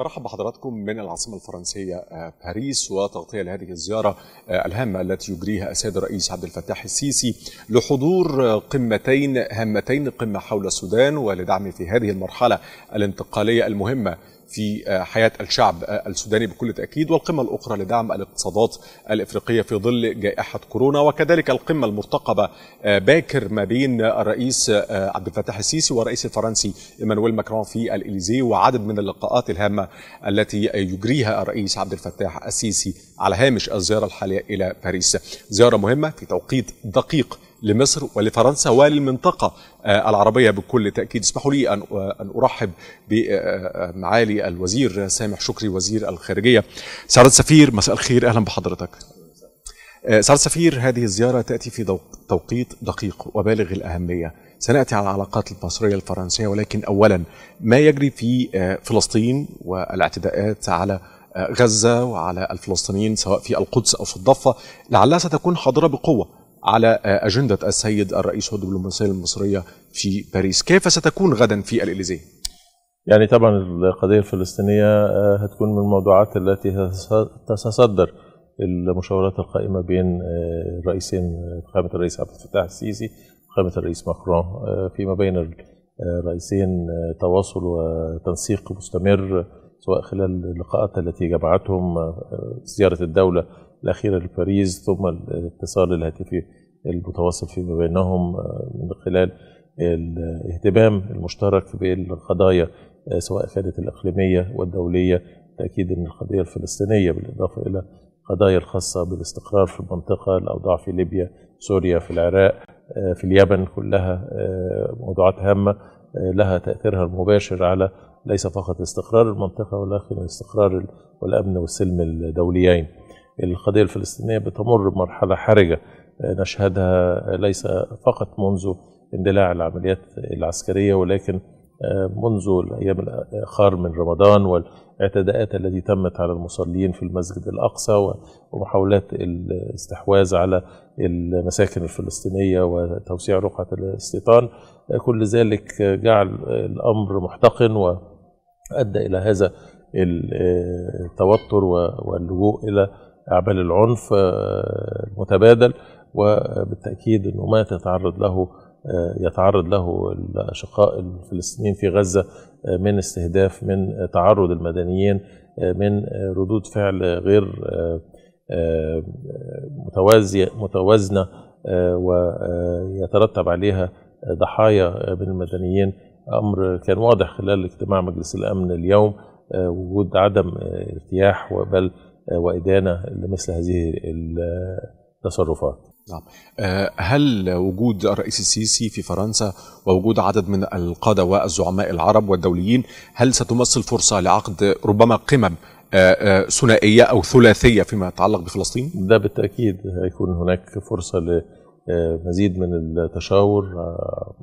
برحب بحضراتكم من العاصمة الفرنسية آه، باريس وتغطية لهذه الزيارة آه، الهامة التي يجريها السيد الرئيس عبد الفتاح السيسي لحضور آه، قمتين هامتين قمة حول السودان ولدعم في هذه المرحلة الانتقالية المهمة في آه، حياة الشعب آه، السوداني بكل تأكيد والقمة الأخرى لدعم الاقتصادات الإفريقية في ظل جائحة كورونا وكذلك القمة المرتقبة آه، باكر ما بين الرئيس عبد الفتاح السيسي والرئيس الفرنسي إيمانويل ماكرون في الإليزي وعدد من اللقاءات الهامة التي يجريها الرئيس عبد الفتاح السيسي على هامش الزيارة الحالية إلى باريس زيارة مهمة في توقيت دقيق لمصر ولفرنسا وللمنطقة آه، العربية بكل تأكيد اسمحوا لي أن أرحب بمعالي آه، آه، الوزير سامح شكري وزير الخارجية سعادة سفير مساء الخير أهلا بحضرتك سعادة سفير هذه الزيارة تأتي في توقيت دقيق وبالغ الأهمية سنأتي على العلاقات المصرية الفرنسية ولكن أولا ما يجري في فلسطين والاعتداءات على غزة وعلى الفلسطينيين سواء في القدس أو في الضفة لعلها ستكون حاضرة بقوة على آه، أجندة السيد الرئيس هود الدبلوماسية المصرية في باريس كيف ستكون غدا في الإليزيه؟ يعني طبعا القضية الفلسطينية آه، هتكون من الموضوعات التي تتصدر المشاورات القائمة بين الرئيسين آه، قائمة الرئيس عبد الفتاح السيسي وقائمة الرئيس ماكرون فيما بين الرئيسين تواصل وتنسيق مستمر سواء خلال اللقاءات التي جمعتهم آه، زيارة الدولة الأخيرة لباريس ثم الاتصال الهاتفي المتواصل فيما بينهم آه، من خلال الاهتمام المشترك بالقضايا آه، سواء كانت الإقليمية والدولية تأكيد أن القضية الفلسطينية بالإضافة إلى القضايا الخاصة بالاستقرار في المنطقة الأوضاع في ليبيا سوريا في العراق في اليمن كلها موضوعات هامة لها تأثيرها المباشر على ليس فقط استقرار المنطقة ولكن يعني استقرار والأمن والسلم الدوليين القضية الفلسطينية بتمر بمرحلة حرجة آه، نشهدها ليس فقط منذ اندلاع العمليات العسكرية ولكن آه، منذ الأيام الآخر من رمضان والاعتداءات التي تمت على المصلين في المسجد الأقصى ومحاولات الاستحواذ على المساكن الفلسطينية وتوسيع رقعة الاستيطان آه، كل ذلك جعل الأمر محتقن و. فأدى إلى هذا التوتر واللجوء إلى أعمال العنف آه، المتبادل وبالتأكيد أنه ما تتعرض له آه، يتعرض له الأشقاء الفلسطينيين في غزة آه، من استهداف من تعرض المدنيين من ردود فعل غير متوازية متوازنة ويترتب عليها ضحايا من المدنيين امر كان واضح خلال اجتماع مجلس الامن اليوم آه، وجود عدم آه، ارتياح بل آه، وادانه لمثل هذه التصرفات. نعم. هل وجود الرئيس السيسي في فرنسا ووجود عدد من القاده والزعماء العرب والدوليين هل ستمثل فرصه لعقد ربما قمم ثنائيه او ثلاثيه فيما يتعلق بفلسطين؟ ده بالتاكيد هيكون هناك فرصه لمزيد من التشاور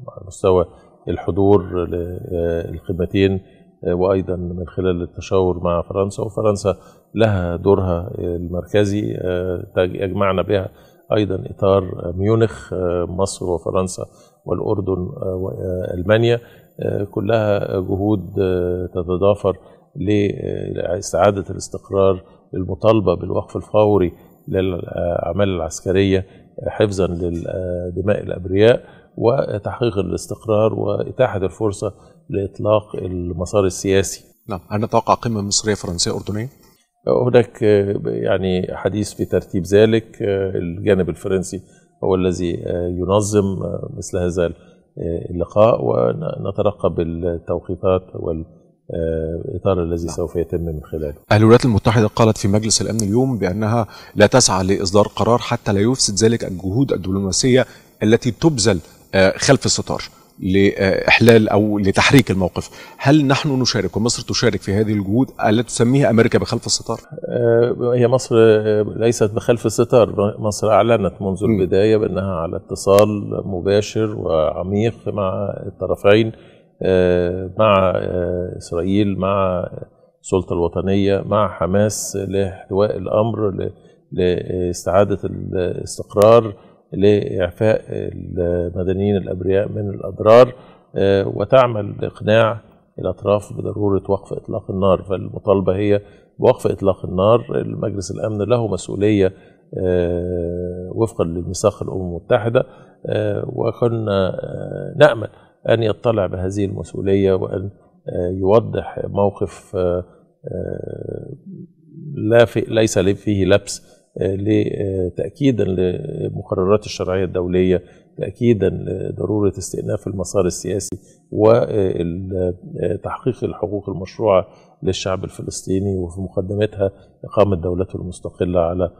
على مستوى الحضور للقمتين آه، آه، وايضا من خلال التشاور مع فرنسا وفرنسا لها دورها المركزي اجمعنا آه، بها ايضا اطار ميونخ مصر وفرنسا والاردن والمانيا كلها جهود تتضافر لاستعاده الاستقرار المطالبه بالوقف الفوري للاعمال العسكريه حفظا لدماء الابرياء وتحقيق الاستقرار وإتاحة الفرصة لإطلاق المسار السياسي نعم هل نتوقع قمة مصرية فرنسية أردنية؟ هناك يعني حديث في ترتيب ذلك الجانب الفرنسي هو الذي ينظم مثل هذا اللقاء ونترقب التوقيتات وال الذي سوف يتم من خلاله. الولايات المتحده قالت في مجلس الامن اليوم بانها لا تسعى لاصدار قرار حتى لا يفسد ذلك الجهود الدبلوماسيه التي تبذل آه، خلف الستار لإحلال أو لتحريك الموقف هل نحن نشارك ومصر تشارك في هذه الجهود التي تسميها أمريكا بخلف الستار آه، هي مصر آه، ليست بخلف الستار مصر أعلنت منذ البداية بأنها على اتصال مباشر وعميق مع الطرفين مع إسرائيل مع السلطة الوطنية مع حماس لاحتواء الأمر لاستعادة الاستقرار لإعفاء المدنيين الأبرياء من الأضرار آه، وتعمل لإقناع الأطراف بضرورة وقف إطلاق النار فالمطالبة هي بوقف إطلاق النار المجلس الأمن له مسؤولية آه، وفقا لميثاق الأمم المتحدة آه، وكنا نأمل أن يطلع بهذه المسؤولية وأن يوضح موقف لا في ليس فيه لبس تأكيدا لمقررات الشرعية الدولية تأكيدا لضرورة استئناف المسار السياسي وتحقيق الحقوق المشروعة للشعب الفلسطيني وفي مقدمتها إقامة دولته المستقلة على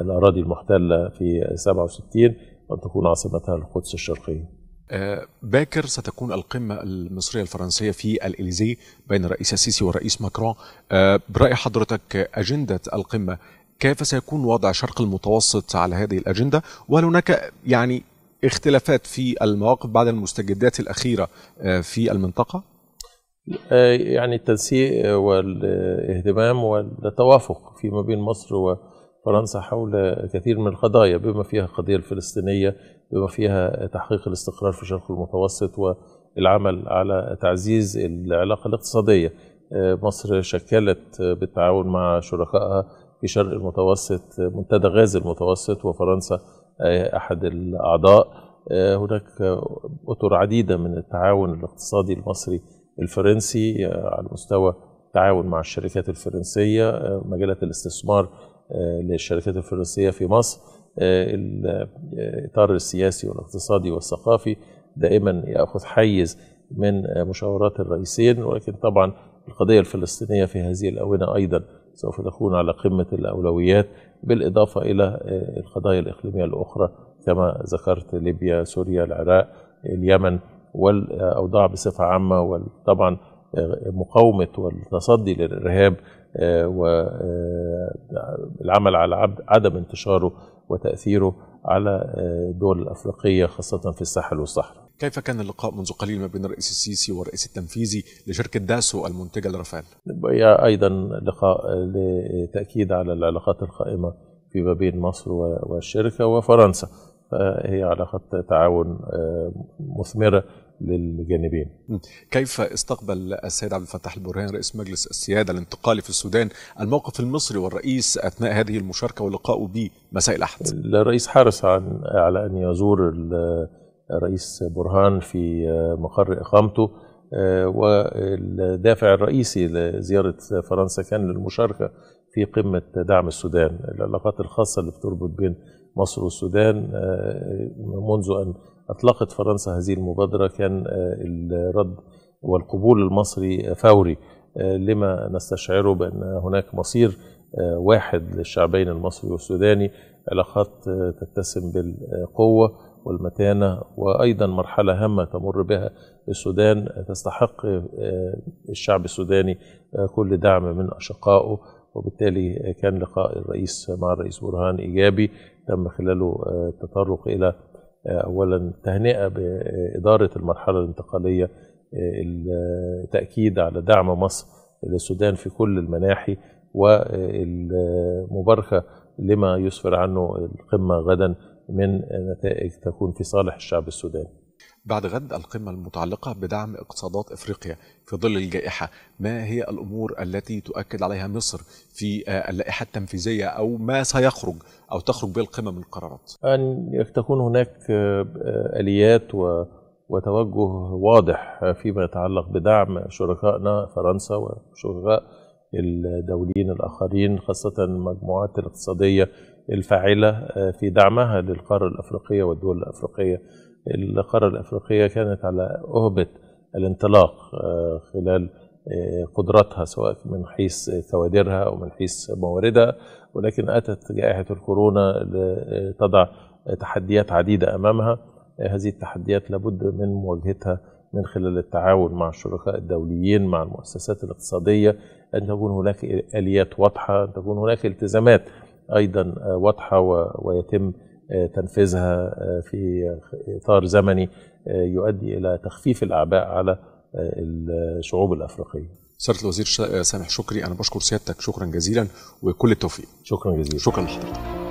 الأراضي المحتلة في 67 وأن تكون عاصمتها القدس الشرقية أه، باكر ستكون القمة المصرية الفرنسية في الإليزي بين الرئيس السيسي والرئيس ماكرون أه، برأي حضرتك أجندة القمة كيف سيكون وضع شرق المتوسط على هذه الأجندة وهل هناك يعني اختلافات في المواقف بعد المستجدات الأخيرة آه، في المنطقة؟ آه، يعني التنسيق والاهتمام والتوافق فيما بين مصر و فرنسا حول كثير من القضايا بما فيها القضية الفلسطينية بما فيها تحقيق الاستقرار في الشرق المتوسط والعمل على تعزيز العلاقة الاقتصادية آه، مصر شكلت بالتعاون مع شركائها في شرق المتوسط منتدى غاز المتوسط وفرنسا آه، أحد الأعضاء آه، هناك أطر عديدة من التعاون الاقتصادي المصري الفرنسي آه، على مستوى التعاون مع الشركات الفرنسية مجالات الاستثمار للشركات الفرنسية في مصر الإطار السياسي والاقتصادي والثقافي دائما يأخذ حيز من مشاورات الرئيسين ولكن طبعا القضية الفلسطينية في هذه الأونة أيضا سوف تكون على قمة الأولويات بالإضافة إلى آه، القضايا الإقليمية الأخرى كما ذكرت ليبيا سوريا العراق اليمن والأوضاع بصفة عامة وطبعا آه، مقاومة والتصدي للإرهاب آه، والعمل على عدم انتشاره وتأثيره على الدول الأفريقية خاصة في الساحل والصحراء كيف كان اللقاء منذ قليل ما بين الرئيس السيسي والرئيس التنفيذي لشركة داسو المنتجة لرافال؟ هي أيضا لقاء لتأكيد على العلاقات القائمة فيما بين مصر والشركة وفرنسا هي علاقة تعاون آه، مثمرة للجانبين كيف استقبل السيد عبد الفتاح البرهان رئيس مجلس السيادة الانتقالي في السودان الموقف المصري والرئيس أثناء هذه المشاركة ولقائه مساء الأحد الرئيس حرص على أن يزور الرئيس برهان في مقر إقامته آه، والدافع الرئيسي لزيارة فرنسا كان للمشاركة في قمة دعم السودان العلاقات الخاصة اللي بتربط بين مصر والسودان آه، منذ أن أطلقت فرنسا هذه المبادرة كان آه، الرد والقبول المصري فوري لما نستشعره بأن هناك مصير واحد للشعبين المصري والسوداني علاقات تتسم بالقوة والمتانة وأيضا مرحلة هامة تمر بها السودان تستحق آه، الشعب السوداني آه، كل دعم من أشقائه وبالتالي كان لقاء الرئيس مع الرئيس برهان إيجابي تم خلاله آه، التطرق إلى أولا تهنئة بإدارة المرحلة الانتقالية التأكيد على دعم مصر للسودان في كل المناحي والمباركة لما يسفر عنه القمة غدا من نتائج تكون في صالح الشعب السوداني بعد غد القمة المتعلقة بدعم اقتصادات افريقيا في ظل الجائحة ما هي الامور التي تؤكد عليها مصر في اللائحة التنفيذية او ما سيخرج او تخرج به القمة من قرارات ان تكون هناك اليات و وتوجه واضح فيما يتعلق بدعم شركائنا فرنسا وشركاء الدوليين الآخرين خاصة المجموعات الاقتصادية الفاعلة آه، في دعمها للقارة الأفريقية والدول الأفريقية القارة الأفريقية كانت على أهبة الانطلاق آه، خلال آه، قدراتها سواء من حيث كوادرها أو من حيث مواردها ولكن أتت جائحة الكورونا لتضع تحديات عديدة أمامها هذه التحديات لابد من مواجهتها من خلال التعاون مع الشركاء الدوليين مع المؤسسات الاقتصادية أن تكون هناك آليات واضحة أن تكون هناك التزامات أيضا آه، واضحة ويتم آه، تنفيذها آه، في إطار زمني يؤدي إلى تخفيف الأعباء على الشعوب الأفريقية سيادة الوزير سامح شكري أنا بشكر سيادتك شكرا جزيلا وكل التوفيق شكرا جزيلا شكرا لحضرتك